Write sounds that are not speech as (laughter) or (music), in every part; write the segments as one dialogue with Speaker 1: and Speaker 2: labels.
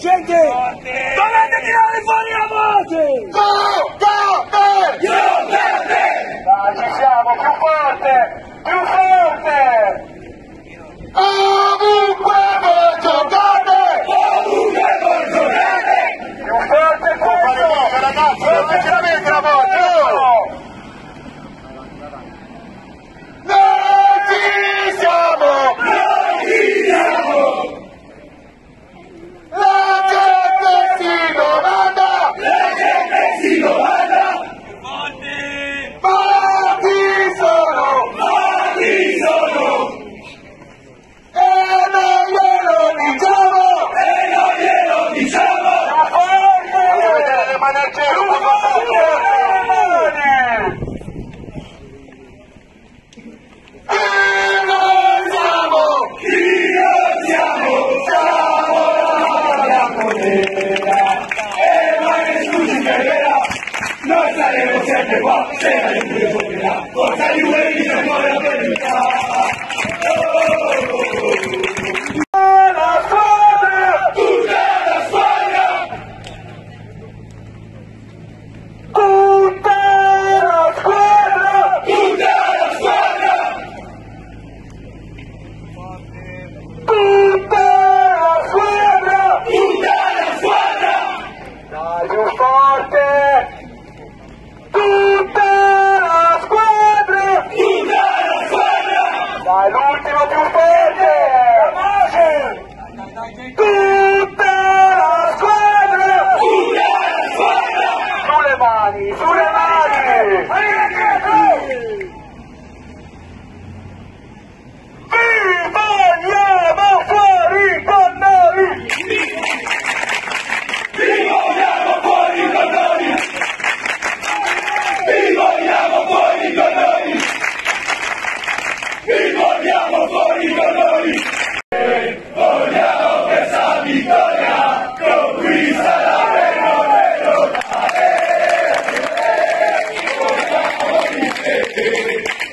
Speaker 1: drinking. Manager, Amen. (laughs)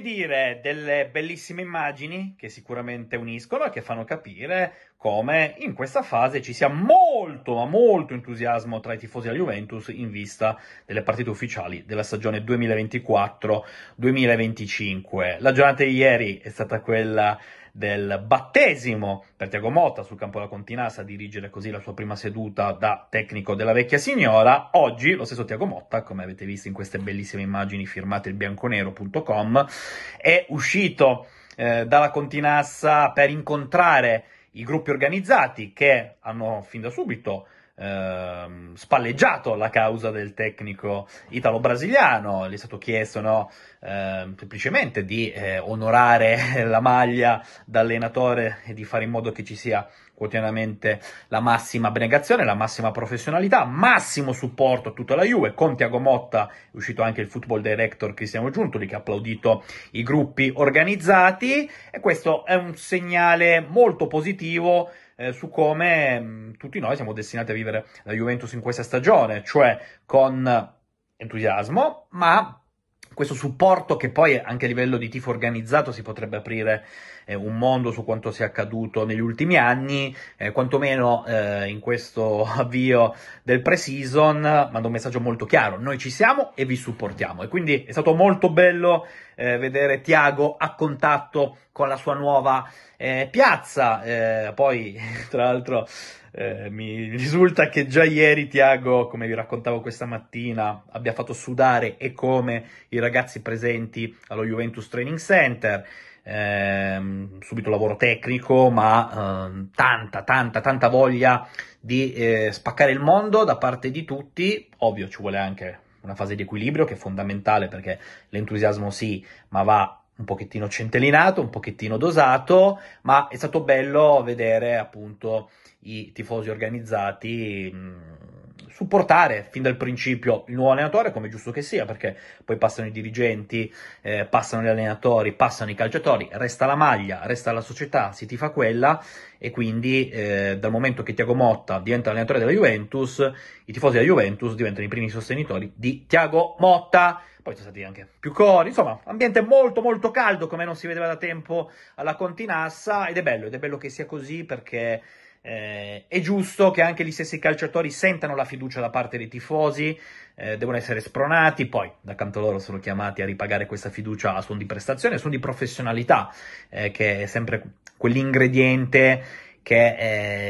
Speaker 2: dire delle bellissime immagini che sicuramente uniscono e che fanno capire come in questa fase ci sia molto ma molto entusiasmo tra i tifosi della Juventus in vista delle partite ufficiali della stagione 2024-2025. La giornata di ieri è stata quella del battesimo per Tiago Motta sul campo della Continassa a dirigere così la sua prima seduta da tecnico della vecchia signora. Oggi lo stesso Tiago Motta, come avete visto in queste bellissime immagini firmate il bianconero.com, è uscito eh, dalla Continassa per incontrare i gruppi organizzati che hanno fin da subito ehm, spalleggiato la causa del tecnico italo-brasiliano, gli è stato chiesto no, ehm, semplicemente di eh, onorare (laughs) la maglia d'allenatore e di fare in modo che ci sia quotidianamente la massima abnegazione, la massima professionalità, massimo supporto a tutta la Juve, con Tiago Motta è uscito anche il football director Cristiano Giuntoli che ha applaudito i gruppi organizzati e questo è un segnale molto positivo eh, su come mh, mm, tutti noi siamo destinati a vivere la Juventus in questa stagione, cioè con entusiasmo, ma questo supporto che poi anche a livello di tifo organizzato si potrebbe aprire eh, un mondo su quanto sia accaduto negli ultimi anni, eh, quantomeno eh, in questo (laughs) avvio del pre-season mando un messaggio molto chiaro, noi ci siamo e vi supportiamo e quindi è stato molto bello eh, vedere Tiago a contatto con la sua nuova eh, piazza. Eh, poi, (laughs) tra l'altro, eh, mi risulta che già ieri Tiago, come vi raccontavo questa mattina, abbia fatto sudare e come i ragazzi presenti allo Juventus Training Center. Ehm, subito lavoro tecnico, ma ehm, tanta, tanta, tanta voglia di eh, spaccare il mondo da parte di tutti. Ovvio, ci vuole anche una fase di equilibrio che è fondamentale perché l'entusiasmo sì, ma va un pochettino centellinato, un pochettino dosato, ma è stato bello vedere appunto i tifosi organizzati. Mh, mm, supportare fin dal principio il nuovo allenatore, come giusto che sia, perché poi passano i dirigenti, eh, passano gli allenatori, passano i calciatori, resta la maglia, resta la società, si ti fa quella e quindi eh, dal momento che Tiago Motta diventa allenatore della Juventus, i tifosi della Juventus diventano i primi sostenitori di Tiago Motta. Poi ci sono stati anche più cori, insomma, ambiente molto molto caldo come non si vedeva da tempo alla Continassa ed è bello, ed è bello che sia così perché eh, è giusto che anche gli stessi calciatori sentano la fiducia da parte dei tifosi, eh, devono essere spronati, poi da canto loro sono chiamati a ripagare questa fiducia a suon di prestazione, a suon di professionalità, eh, che è sempre quell'ingrediente che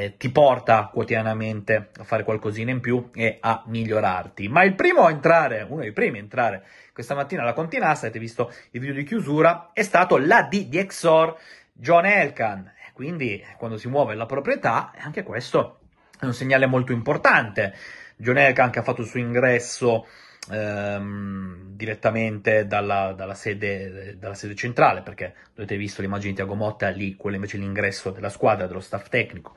Speaker 2: eh, ti porta quotidianamente a fare qualcosina in più e a migliorarti. Ma il primo a entrare, uno dei primi a entrare questa mattina alla Continassa, avete visto il video di chiusura, è stato la D di Exor, John Elkan, quindi quando si muove la proprietà, anche questo è un segnale molto importante. John Elkann che ha fatto il suo ingresso ehm, direttamente dalla, dalla, sede, dalla, sede, centrale, perché avete visto l'immagine di Tiago Motta, lì quello invece è l'ingresso della squadra, dello staff tecnico.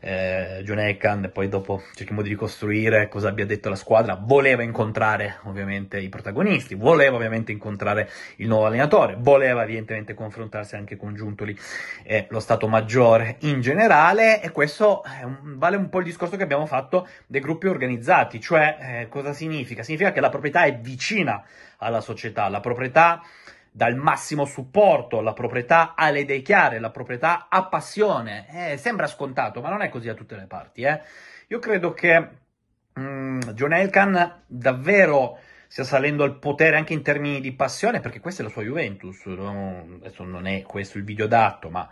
Speaker 2: Eh, John Ekan, poi dopo cerchiamo di ricostruire cosa abbia detto la squadra, voleva incontrare ovviamente i protagonisti, voleva ovviamente incontrare il nuovo allenatore, voleva evidentemente confrontarsi anche con Giuntoli e lo Stato Maggiore in generale e questo un, vale un po' il discorso che abbiamo fatto dei gruppi organizzati, cioè eh, cosa significa? Significa che la proprietà è vicina alla società, la proprietà dà il massimo supporto, la proprietà ha le idee chiare, la proprietà ha passione. Eh, sembra scontato, ma non è così da tutte le parti. Eh. Io credo che mm, John Elkan davvero stia salendo al potere anche in termini di passione, perché questa è la sua Juventus. No? Adesso non è questo il video adatto, ma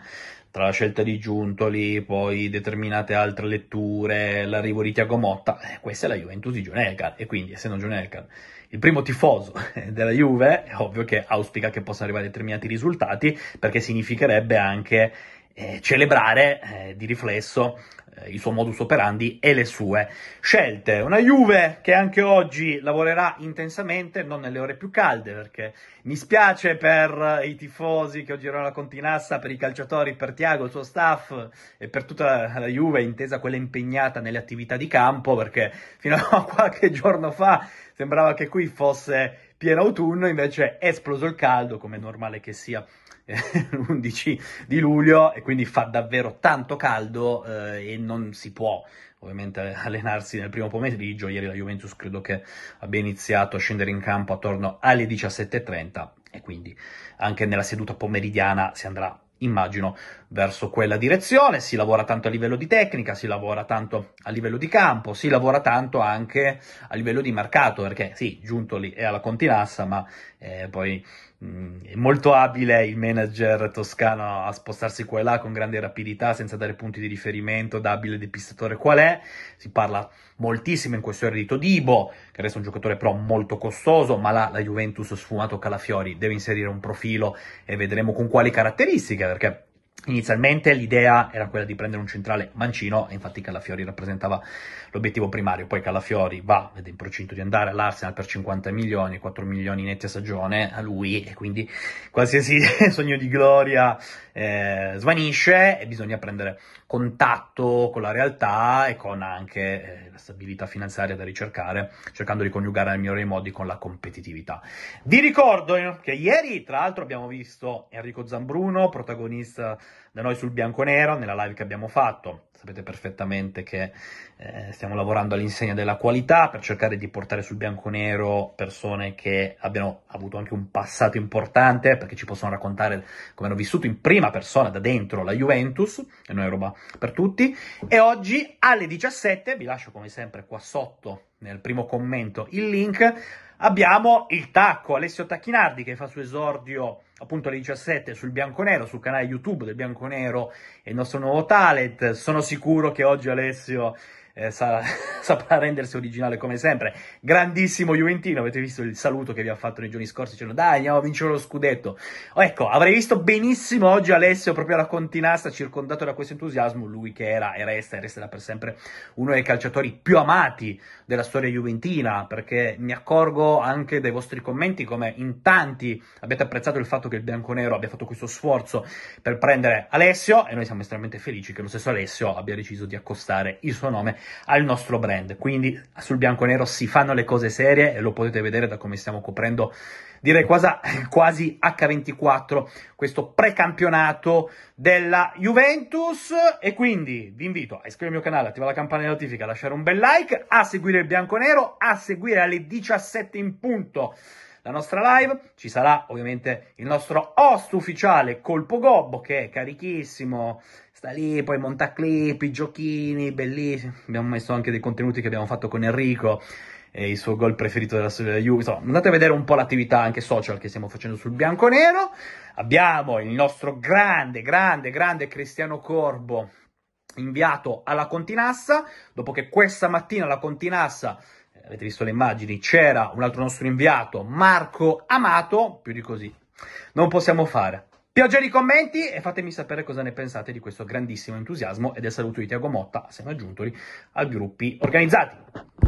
Speaker 2: tra la scelta di Giuntoli, poi determinate altre letture, l'arrivo di Tiago Motta, eh, questa è la Juventus di John Elkan e quindi essendo John Elkan il primo tifoso (laughs) della Juve, è ovvio che auspica che possano arrivare determinati risultati perché significherebbe anche eh, celebrare eh, di riflesso eh, il suo modus operandi e le sue scelte. Una Juve che anche oggi lavorerà intensamente, non nelle ore più calde, perché mi spiace per i tifosi che oggi erano la Continassa, per i calciatori, per Tiago, il suo staff e per tutta la Juve, intesa quella impegnata nelle attività di campo, perché fino a (laughs) qualche giorno fa sembrava che qui fosse pieno autunno, invece è esploso il caldo, come è normale che sia eh, l'11 (laughs) di luglio e quindi fa davvero tanto caldo eh, e non si può ovviamente allenarsi nel primo pomeriggio. Ieri la Juventus credo che abbia iniziato a scendere in campo attorno alle 17.30 e quindi anche nella seduta pomeridiana si andrà immagino verso quella direzione, si lavora tanto a livello di tecnica, si lavora tanto a livello di campo, si lavora tanto anche a livello di mercato, perché sì, giunto lì è alla continassa, ma eh, poi Mm, è molto abile il manager toscano a spostarsi qua e là con grande rapidità senza dare punti di riferimento da abile depistatore qual è si parla moltissimo in questione di Todibo che resta un giocatore però molto costoso ma là la Juventus sfumato Calafiori deve inserire un profilo e vedremo con quali caratteristiche perché Inizialmente l'idea era quella di prendere un centrale mancino, e infatti Calafiori rappresentava l'obiettivo primario, poi Calafiori va ed è in procinto di andare all'Arsenal per 50 milioni, 4 milioni netti a stagione a lui e quindi qualsiasi (laughs) sogno di gloria eh, svanisce e bisogna prendere contatto con la realtà e con anche eh, la stabilità finanziaria da ricercare, cercando di coniugare nel migliore dei modi con la competitività. Vi ricordo che ieri tra l'altro abbiamo visto Enrico Zambruno, protagonista da noi sul bianco-nero, nella live che abbiamo fatto. Sapete perfettamente che eh, stiamo lavorando all'insegna della qualità per cercare di portare sul bianco-nero persone che abbiano avuto anche un passato importante, perché ci possono raccontare come hanno vissuto in prima persona da dentro la Juventus, e noi roba per tutti. E oggi alle 17, vi lascio come sempre qua sotto nel primo commento il link Abbiamo il tacco Alessio Tacchinardi che fa suo esordio appunto alle 17 sul bianconero, sul canale YouTube del bianconero e il nostro nuovo talent. Sono sicuro che oggi Alessio eh, sa, (laughs) saprà rendersi originale come sempre. Grandissimo Juventino, avete visto il saluto che vi ha fatto nei giorni scorsi, dicendo dai andiamo a vincere lo scudetto. Ecco, avrei visto benissimo oggi Alessio proprio alla continasta, circondato da questo entusiasmo, lui che era e resta, e resterà per sempre uno dei calciatori più amati della storia juventina, perché mi accorgo anche dai vostri commenti come in tanti abbiate apprezzato il fatto che il bianconero abbia fatto questo sforzo per prendere Alessio e noi siamo estremamente felici che lo stesso Alessio abbia deciso di accostare il suo nome al nostro brand. Quindi sul bianco e nero si fanno le cose serie e lo potete vedere da come stiamo coprendo direi quasi, quasi H24 questo precampionato della Juventus e quindi vi invito a iscrivervi al mio canale, attivare la campanella di notifica, lasciare un bel like, a seguire il bianco e nero, a seguire alle 17 in punto la nostra live. Ci sarà ovviamente il nostro host ufficiale Colpo Gobbo che è carichissimo, sta lì, poi monta clip, i giochini, bellissimi. Abbiamo messo anche dei contenuti che abbiamo fatto con Enrico e il suo gol preferito della storia della Juve. Insomma, andate a vedere un po' l'attività anche social che stiamo facendo sul bianco-nero. Abbiamo il nostro grande, grande, grande Cristiano Corbo inviato alla Continassa, dopo che questa mattina la Continassa avete visto le immagini, c'era un altro nostro inviato, Marco Amato, più di così non possiamo fare. Pioggia di commenti e fatemi sapere cosa ne pensate di questo grandissimo entusiasmo e del saluto di Tiago Motta, assieme a Giuntoli, a gruppi organizzati.